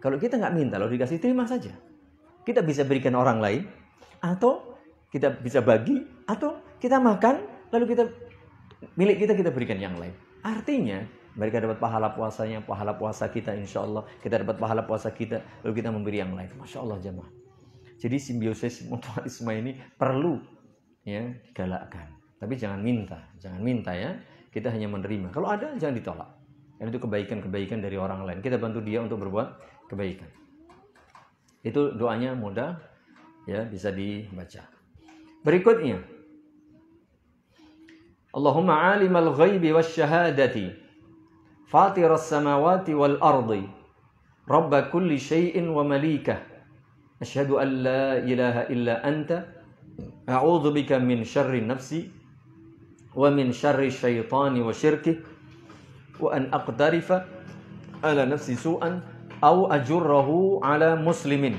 Kalau kita nggak minta lalu dikasih, terima saja. Kita bisa berikan orang lain atau kita bisa bagi atau kita makan lalu kita milik kita kita berikan yang lain. Artinya mereka dapat pahala puasanya, pahala puasa kita insya Allah. Kita dapat pahala puasa kita, lalu kita memberi yang lain. Masya Allah jemaah. Jadi simbiosis mutualisme ini perlu ya digalakkan tapi jangan minta jangan minta ya kita hanya menerima kalau ada jangan ditolak dan itu kebaikan-kebaikan dari orang lain kita bantu dia untuk berbuat kebaikan itu doanya mudah ya bisa dibaca berikutnya Allahumma alim al-ghayib wa ghaibi fatir al samawati wal ardi rabb kulli shay'in wa malika asyhadu an la ilaha illa anta bika min syarri nafsi wa min syarri syaitani wa syirkih wa an aqtarifa ala nafsi su'an aw ajurrahu ala muslimin.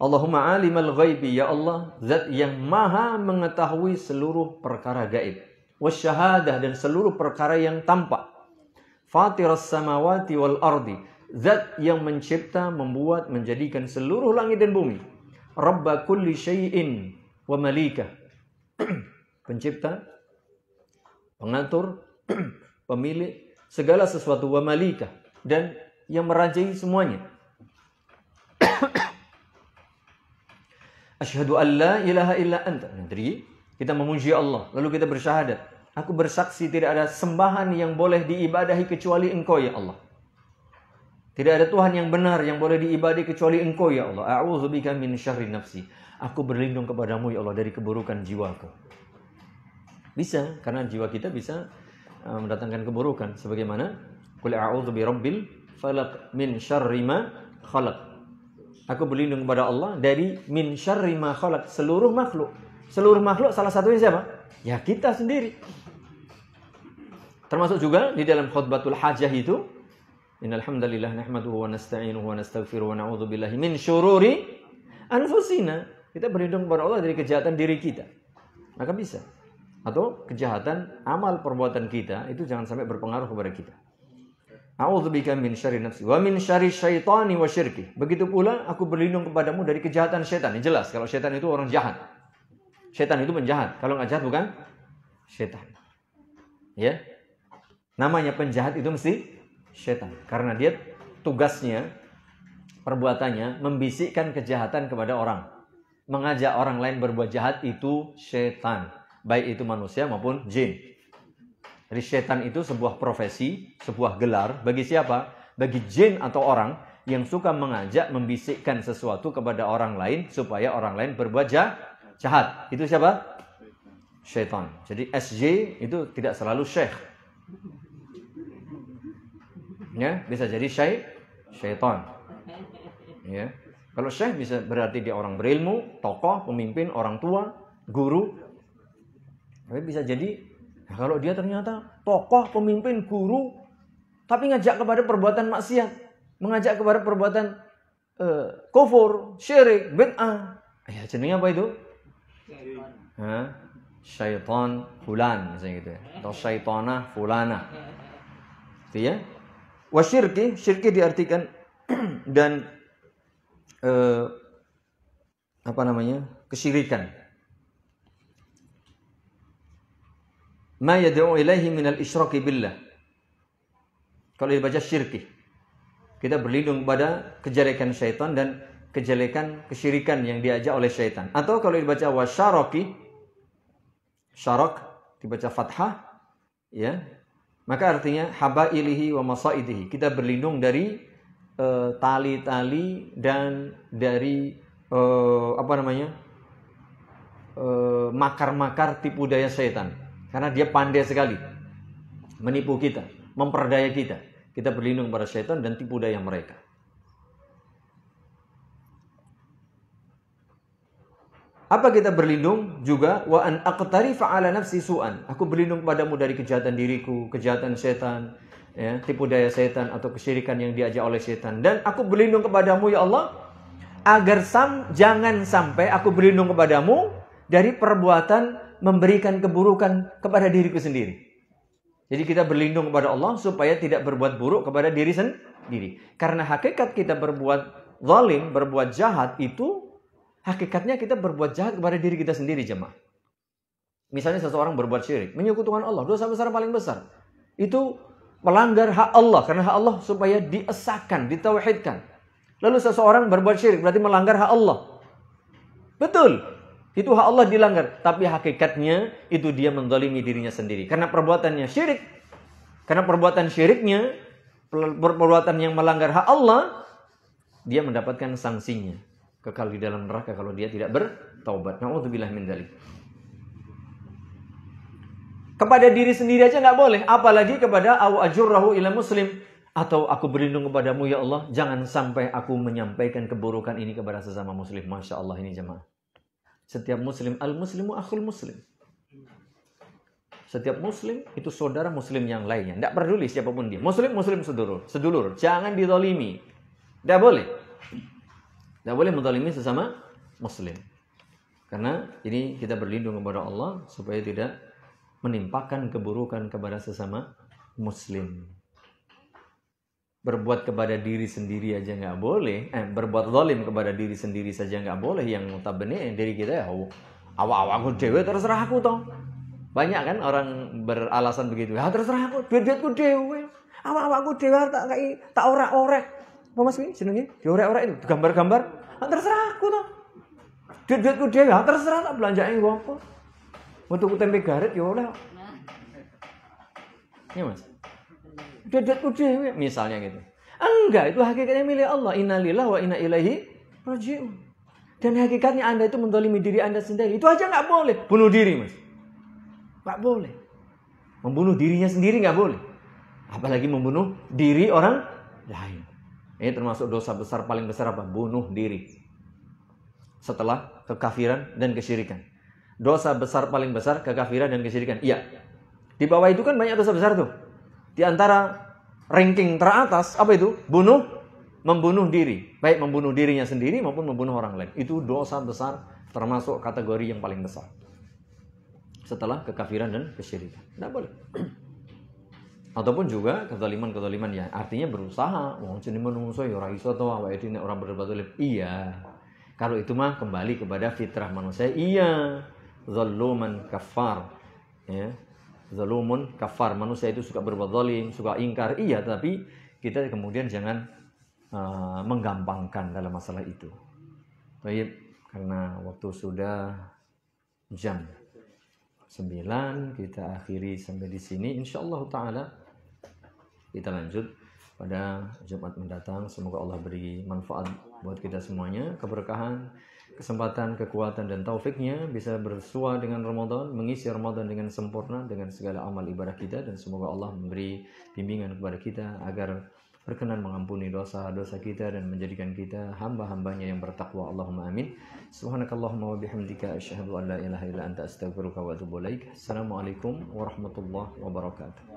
Allahumma alimal ghaibi ya Allah zat yang maha mengetahui seluruh perkara gaib wasyahadah dan seluruh perkara yang tampak fatiras samawati wal ardi zat yang mencipta membuat menjadikan seluruh langit dan bumi Rabb kulli syai'in wa malika. Pencipta, pengatur, pemilik segala sesuatu wa malika dan yang merajai semuanya. Asyhadu an la ilaha illa anta. Jadi kita memuji Allah lalu kita bersyahadat. Aku bersaksi tidak ada sembahan yang boleh diibadahi kecuali Engkau ya Allah. Tidak ada Tuhan yang benar yang boleh diibadi kecuali Engkau ya Allah. A'udzubika min syarri nafsi. Aku berlindung kepadamu ya Allah dari keburukan jiwaku. Bisa karena jiwa kita bisa uh, mendatangkan keburukan sebagaimana qul a'udzu birabbil falaq min syarri ma khalaq. Aku berlindung kepada Allah dari min syarri ma khalaq, seluruh makhluk. Seluruh makhluk salah satunya siapa? Ya kita sendiri. Termasuk juga di dalam khutbatul hajah itu إن الحمد لله نحمده ونستعينه ونستغفره ونعوذ بالله من شرور أنفسنا Kita berlindung kepada Allah dari kejahatan diri kita. Maka bisa. Atau kejahatan amal perbuatan kita itu jangan sampai berpengaruh kepada kita. A'udzubika min syarri nafsi wa min syarri syaitani wa syirki. Begitu pula aku berlindung kepadamu dari kejahatan setan. Jelas kalau setan itu orang jahat. Setan itu penjahat. Kalau nggak jahat bukan setan. Ya. Namanya penjahat itu mesti setan. Karena dia tugasnya, perbuatannya membisikkan kejahatan kepada orang. Mengajak orang lain berbuat jahat itu setan. Baik itu manusia maupun jin. Jadi setan itu sebuah profesi, sebuah gelar. Bagi siapa? Bagi jin atau orang yang suka mengajak membisikkan sesuatu kepada orang lain supaya orang lain berbuat jahat. Itu siapa? setan Jadi SJ itu tidak selalu syekh ya bisa jadi syait, syaiton. ya kalau syekh bisa berarti dia orang berilmu tokoh pemimpin orang tua guru tapi bisa jadi ya kalau dia ternyata tokoh pemimpin guru tapi ngajak kepada perbuatan maksiat mengajak kepada perbuatan uh, kufur syirik bid'ah ya jenisnya apa itu syaiton fulan misalnya gitu ya. atau syaitonah fulana gitu ya wasyirki syirki diartikan dan eh, apa namanya kesyirikan ma yad'u ilaihi minal isyraki billah kalau dibaca syirki kita berlindung pada kejelekan syaitan dan kejelekan kesyirikan yang diajak oleh syaitan atau kalau dibaca wasyaraki syarak dibaca fathah ya maka artinya ilihi wa masaidihi. Kita berlindung dari eh, tali-tali uh, dan dari uh, apa namanya? Eh, makar-makar uh, tipu daya setan. Karena dia pandai sekali menipu kita, memperdaya kita. Kita berlindung pada setan dan tipu daya mereka. Apa kita berlindung juga wa an aqtarifa ala nafsi su'an. Aku berlindung padamu dari kejahatan diriku, kejahatan setan, ya, tipu daya setan atau kesyirikan yang diajak oleh setan. Dan aku berlindung kepadamu ya Allah agar sam, jangan sampai aku berlindung kepadamu dari perbuatan memberikan keburukan kepada diriku sendiri. Jadi kita berlindung kepada Allah supaya tidak berbuat buruk kepada diri sendiri. Karena hakikat kita berbuat zalim, berbuat jahat itu hakikatnya kita berbuat jahat kepada diri kita sendiri jemaah. Misalnya seseorang berbuat syirik, menyekutukan Allah, dosa besar paling besar. Itu melanggar hak Allah karena hak Allah supaya diesahkan, ditauhidkan. Lalu seseorang berbuat syirik berarti melanggar hak Allah. Betul. Itu hak Allah dilanggar, tapi hakikatnya itu dia menggolimi dirinya sendiri karena perbuatannya syirik. Karena perbuatan syiriknya, perbuatan yang melanggar hak Allah, dia mendapatkan sanksinya kekal di dalam neraka kalau dia tidak bertaubat. Nauzubillah min dzalik. Kepada diri sendiri aja nggak boleh, apalagi kepada au ajurrahu ila muslim atau aku berlindung kepadamu ya Allah, jangan sampai aku menyampaikan keburukan ini kepada sesama muslim. Masya Allah ini jemaah. Setiap muslim, al-muslimu akhul muslim. Setiap muslim itu saudara muslim yang lainnya. Tidak peduli siapapun dia. Muslim, muslim sedulur. Sedulur. Jangan didolimi. Tidak boleh. Tidak boleh menzalimi sesama muslim. Karena ini kita berlindung kepada Allah supaya tidak menimpakan keburukan kepada sesama muslim. Berbuat kepada diri sendiri aja nggak boleh, eh, berbuat zalim kepada diri sendiri saja nggak boleh. Yang notabene diri kita ya oh, awak-awak aku dewe terserah aku toh. Banyak kan orang beralasan begitu. Ya terserah aku, duit-duitku dewe. Awak-awakku dewe tak kayak tak orek orek apa mas ini jenenge diorek-orek itu gambar-gambar nah, terserah aku toh duit duitku dia ya terserah tak belanja yang gue apa untuk tempe garet ya udah ini iya, mas duit duitku dia misalnya gitu enggak itu hakikatnya milik Allah innalillah wa inna ilaihi rajiun dan hakikatnya anda itu mendolimi diri anda sendiri itu aja nggak boleh bunuh diri mas nggak boleh membunuh dirinya sendiri nggak boleh apalagi membunuh diri orang lain ini termasuk dosa besar paling besar apa? Bunuh diri. Setelah kekafiran dan kesyirikan. Dosa besar paling besar kekafiran dan kesyirikan. Iya. Di bawah itu kan banyak dosa besar tuh. Di antara ranking teratas apa itu? Bunuh, membunuh diri. Baik membunuh dirinya sendiri maupun membunuh orang lain. Itu dosa besar termasuk kategori yang paling besar. Setelah kekafiran dan kesyirikan. Tidak boleh ataupun juga kezaliman-kezaliman ya artinya berusaha wong cuni menungso ya orang iso to awake orang ora berdebat iya kalau itu mah kembali kepada fitrah manusia iya zaluman kafar ya zalumun kafar manusia itu suka berbuat zalim suka ingkar iya tapi kita kemudian jangan uh, menggampangkan dalam masalah itu baik karena waktu sudah jam 9 kita akhiri sampai di sini insyaallah taala kita lanjut pada Jumat mendatang. Semoga Allah beri manfaat buat kita semuanya, keberkahan, kesempatan, kekuatan, dan taufiknya bisa bersua dengan Ramadan, mengisi Ramadan dengan sempurna dengan segala amal ibadah kita dan semoga Allah memberi bimbingan kepada kita agar berkenan mengampuni dosa-dosa kita dan menjadikan kita hamba-hambanya yang bertakwa. Allahumma amin. Subhanakallahumma wa bihamdika asyhadu an la ilaha illa anta astaghfiruka wa atubu ilaik. Assalamualaikum warahmatullahi wabarakatuh.